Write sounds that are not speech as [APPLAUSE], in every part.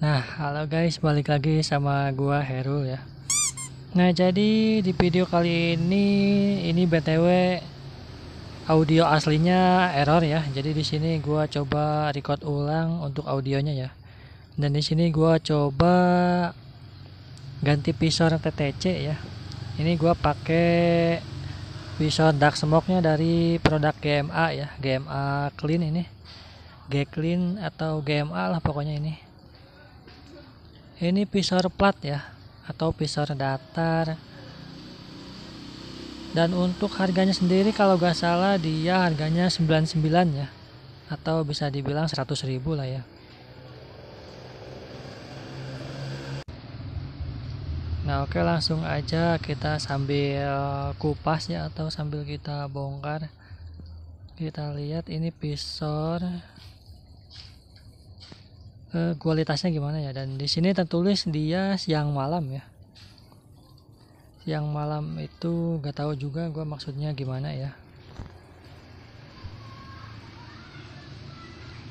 Nah, halo guys, balik lagi sama gua Heru ya. Nah, jadi di video kali ini ini BTW audio aslinya error ya. Jadi di sini gua coba record ulang untuk audionya ya. Dan di sini gua coba ganti visor TTC ya. Ini gua pakai visor dark smoke-nya dari produk GMA ya, GMA Clean ini. G Clean atau GMA lah pokoknya ini ini visor plat ya atau visor datar dan untuk harganya sendiri kalau gak salah dia harganya 99 ya atau bisa dibilang 100 ribu lah ya nah oke langsung aja kita sambil kupas ya atau sambil kita bongkar kita lihat ini visor Eh, kualitasnya gimana ya dan di sini tertulis dia siang malam ya siang malam itu gak tahu juga gue maksudnya gimana ya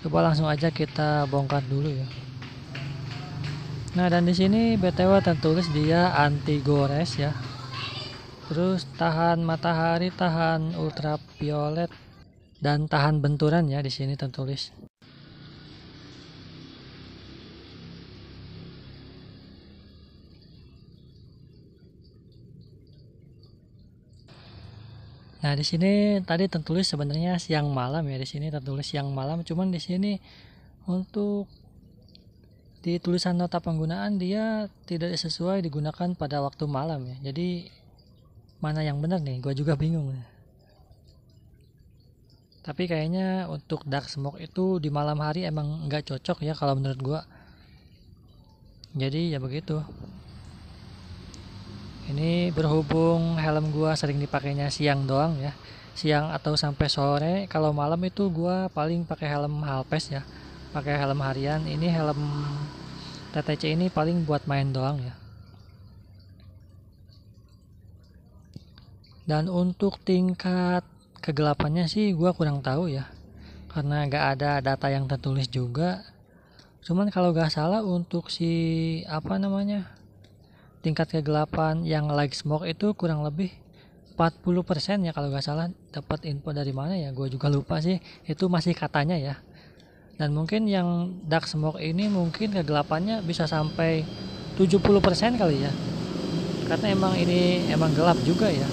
coba langsung aja kita bongkar dulu ya nah dan di sini btw tertulis dia anti gores ya terus tahan matahari tahan ultraviolet dan tahan benturan ya di sini tertulis Nah, di sini tadi tertulis sebenarnya siang malam ya di sini tertulis siang malam cuman di sini untuk di tulisan nota penggunaan dia tidak sesuai digunakan pada waktu malam ya. Jadi mana yang benar nih? Gua juga bingung. Tapi kayaknya untuk dark smoke itu di malam hari emang nggak cocok ya kalau menurut gua. Jadi ya begitu ini berhubung helm gua sering dipakainya siang doang ya siang atau sampai sore kalau malam itu gua paling pakai helm halpes ya pakai helm harian ini helm TTC ini paling buat main doang ya dan untuk tingkat kegelapannya sih gua kurang tahu ya karena gak ada data yang tertulis juga cuman kalau gak salah untuk si apa namanya tingkat kegelapan yang like smoke itu kurang lebih 40% ya kalau nggak salah dapat info dari mana ya gue juga lupa sih itu masih katanya ya dan mungkin yang dark smoke ini mungkin kegelapannya bisa sampai 70% kali ya karena emang ini emang gelap juga ya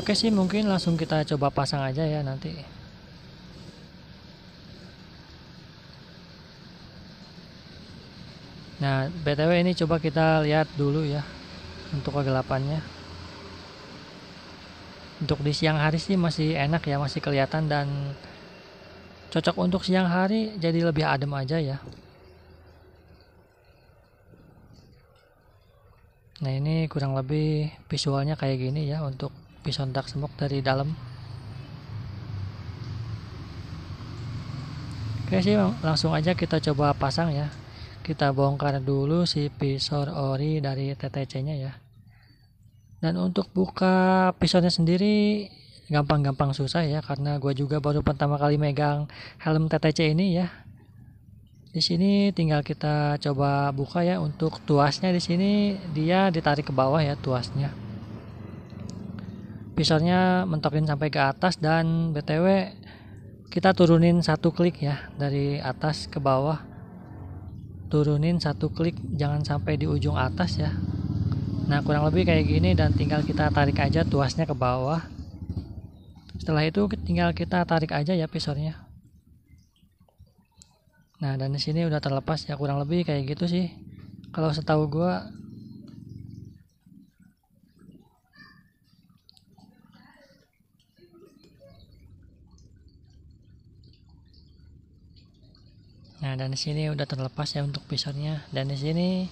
oke sih mungkin langsung kita coba pasang aja ya nanti Nah, BTW ini coba kita lihat dulu ya untuk kegelapannya. Untuk di siang hari sih masih enak ya, masih kelihatan dan cocok untuk siang hari jadi lebih adem aja ya. Nah, ini kurang lebih visualnya kayak gini ya untuk pisau dark smoke dari dalam. Oke sih, langsung aja kita coba pasang ya kita bongkar dulu si pisor ori dari TTC nya ya dan untuk buka pisornya sendiri gampang-gampang susah ya karena gue juga baru pertama kali megang helm TTC ini ya di sini tinggal kita coba buka ya untuk tuasnya di sini dia ditarik ke bawah ya tuasnya Pisornya mentokin sampai ke atas dan btw kita turunin satu klik ya dari atas ke bawah turunin satu klik jangan sampai di ujung atas ya nah kurang lebih kayak gini dan tinggal kita tarik aja tuasnya ke bawah setelah itu tinggal kita tarik aja ya pisornya. nah dan di sini udah terlepas ya kurang lebih kayak gitu sih kalau setahu gue. Nah, dan di sini udah terlepas ya untuk pisarnya. dan di sini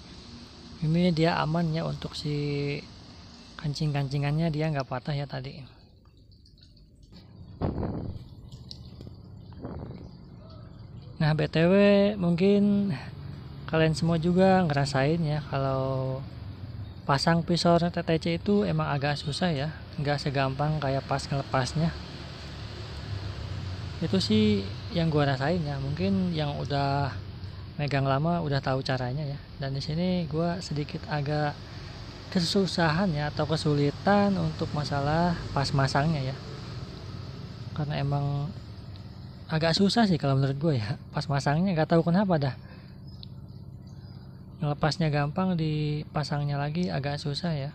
ini dia aman ya untuk si kancing-kancingannya dia nggak patah ya tadi. Nah, BTW mungkin kalian semua juga ngerasain ya kalau pasang pisau TTC itu emang agak susah ya nggak segampang kayak pas ngelepasnya itu sih yang gue rasain ya mungkin yang udah megang lama udah tahu caranya ya dan di sini gue sedikit agak kesusahan ya atau kesulitan untuk masalah pas masangnya ya karena emang agak susah sih kalau menurut gue ya pas masangnya nggak tahu kenapa dah ngelepasnya gampang dipasangnya lagi agak susah ya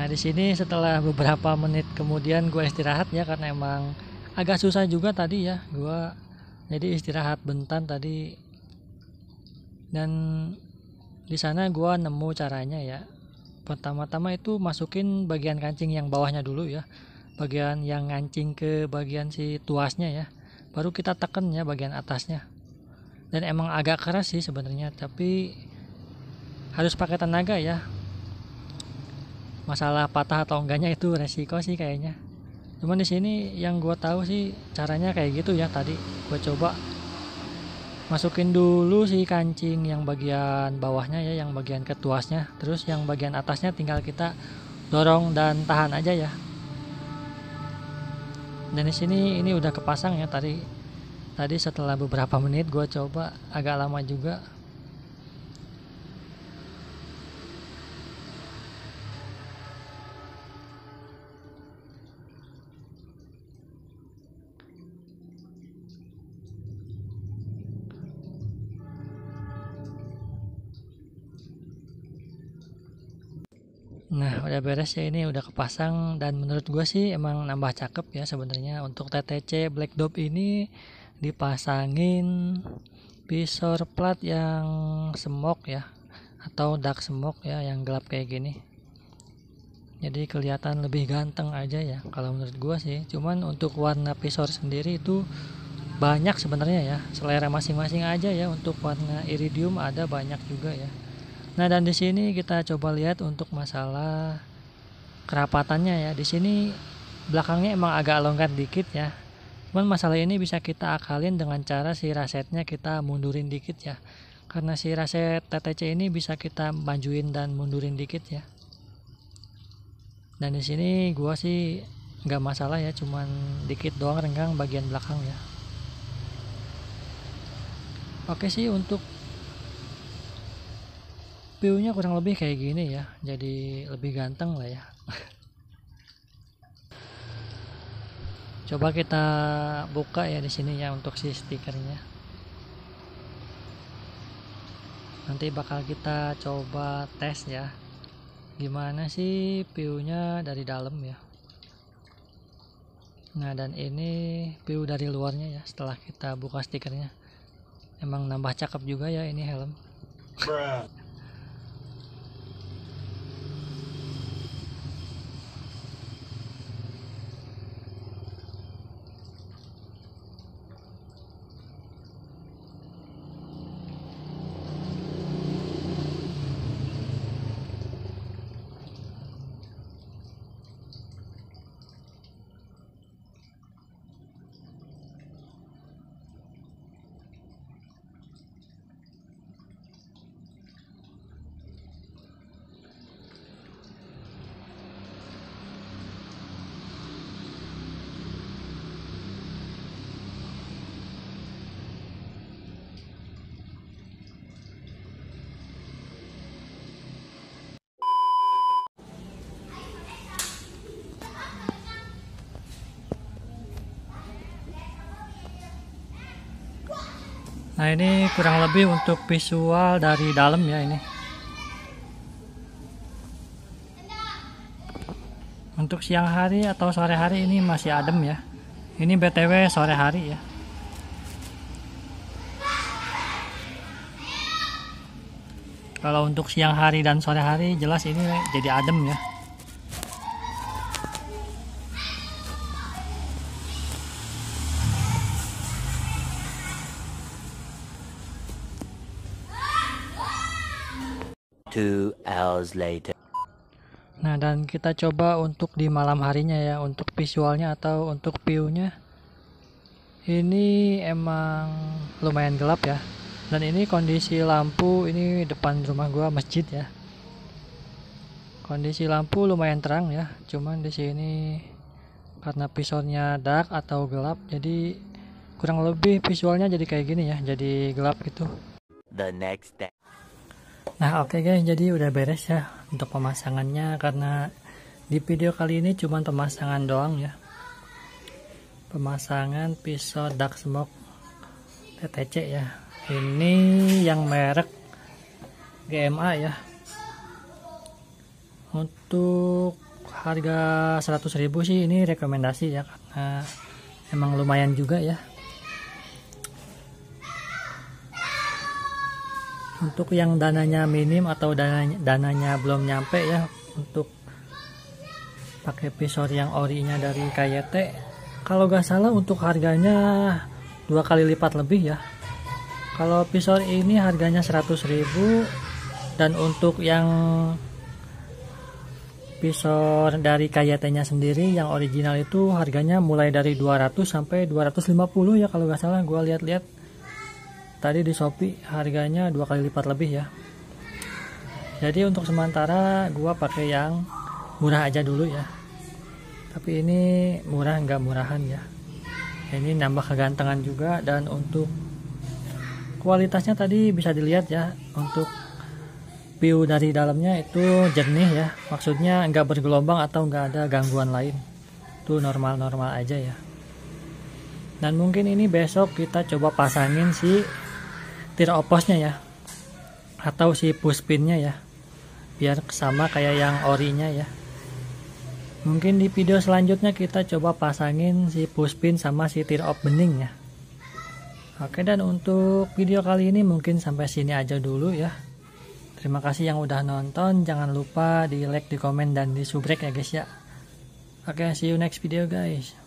Nah di sini setelah beberapa menit kemudian gue istirahat ya karena emang agak susah juga tadi ya gue jadi istirahat bentan tadi dan di sana gue nemu caranya ya pertama-tama itu masukin bagian kancing yang bawahnya dulu ya bagian yang ngancing ke bagian si tuasnya ya baru kita teken ya bagian atasnya dan emang agak keras sih sebenarnya tapi harus pakai tenaga ya masalah patah atau enggaknya itu resiko sih kayaknya cuman di sini yang gue tahu sih caranya kayak gitu ya tadi gue coba masukin dulu si kancing yang bagian bawahnya ya yang bagian ketuasnya terus yang bagian atasnya tinggal kita dorong dan tahan aja ya dan di sini ini udah kepasang ya tadi tadi setelah beberapa menit gue coba agak lama juga udah beres ya ini udah kepasang dan menurut gue sih emang nambah cakep ya sebenarnya untuk TTC Black Dog ini dipasangin visor plat yang semok ya atau dark semok ya yang gelap kayak gini jadi kelihatan lebih ganteng aja ya kalau menurut gue sih cuman untuk warna visor sendiri itu banyak sebenarnya ya selera masing-masing aja ya untuk warna iridium ada banyak juga ya Nah, dan di sini kita coba lihat untuk masalah kerapatannya ya. Di sini belakangnya emang agak longgar dikit ya. Cuman masalah ini bisa kita akalin dengan cara si rasetnya kita mundurin dikit ya. Karena si raset TTC ini bisa kita majuin dan mundurin dikit ya. Dan di sini gua sih nggak masalah ya, cuman dikit doang renggang bagian belakang ya. Oke sih untuk viewnya kurang lebih kayak gini ya jadi lebih ganteng lah ya [LAUGHS] coba kita buka ya di sini ya untuk si stikernya nanti bakal kita coba tes ya gimana sih viewnya dari dalam ya nah dan ini view dari luarnya ya setelah kita buka stikernya emang nambah cakep juga ya ini helm Bruh. Nah ini kurang lebih untuk visual dari dalam ya ini. Untuk siang hari atau sore hari ini masih adem ya. Ini BTW sore hari ya. Kalau untuk siang hari dan sore hari jelas ini jadi adem ya. hours later. Nah, dan kita coba untuk di malam harinya ya, untuk visualnya atau untuk view-nya. Ini emang lumayan gelap ya. Dan ini kondisi lampu ini depan rumah gua masjid ya. Kondisi lampu lumayan terang ya, cuman di sini karena visualnya dark atau gelap jadi kurang lebih visualnya jadi kayak gini ya, jadi gelap gitu. The next day. Nah oke okay guys jadi udah beres ya untuk pemasangannya karena di video kali ini cuma pemasangan doang ya pemasangan pisau dark smoke TTC ya ini yang merek GMA ya untuk harga 100.000 sih ini rekomendasi ya karena emang lumayan juga ya untuk yang dananya minim atau dananya, dananya belum nyampe ya untuk pakai pisau yang orinya dari KYT kalau gak salah untuk harganya dua kali lipat lebih ya kalau pisau ini harganya 100.000 dan untuk yang pisau dari KYT nya sendiri yang original itu harganya mulai dari 200 sampai 250 ya kalau gak salah gue lihat-lihat tadi di Shopee harganya dua kali lipat lebih ya jadi untuk sementara gua pakai yang murah aja dulu ya tapi ini murah nggak murahan ya ini nambah kegantengan juga dan untuk kualitasnya tadi bisa dilihat ya untuk view dari dalamnya itu jernih ya maksudnya nggak bergelombang atau nggak ada gangguan lain itu normal-normal aja ya dan mungkin ini besok kita coba pasangin si setir oposnya ya atau si push pinnya ya biar sama kayak yang orinya ya mungkin di video selanjutnya kita coba pasangin si push pin sama si tear off bening ya oke dan untuk video kali ini mungkin sampai sini aja dulu ya terima kasih yang udah nonton jangan lupa di like di komen dan di subrek ya guys ya oke see you next video guys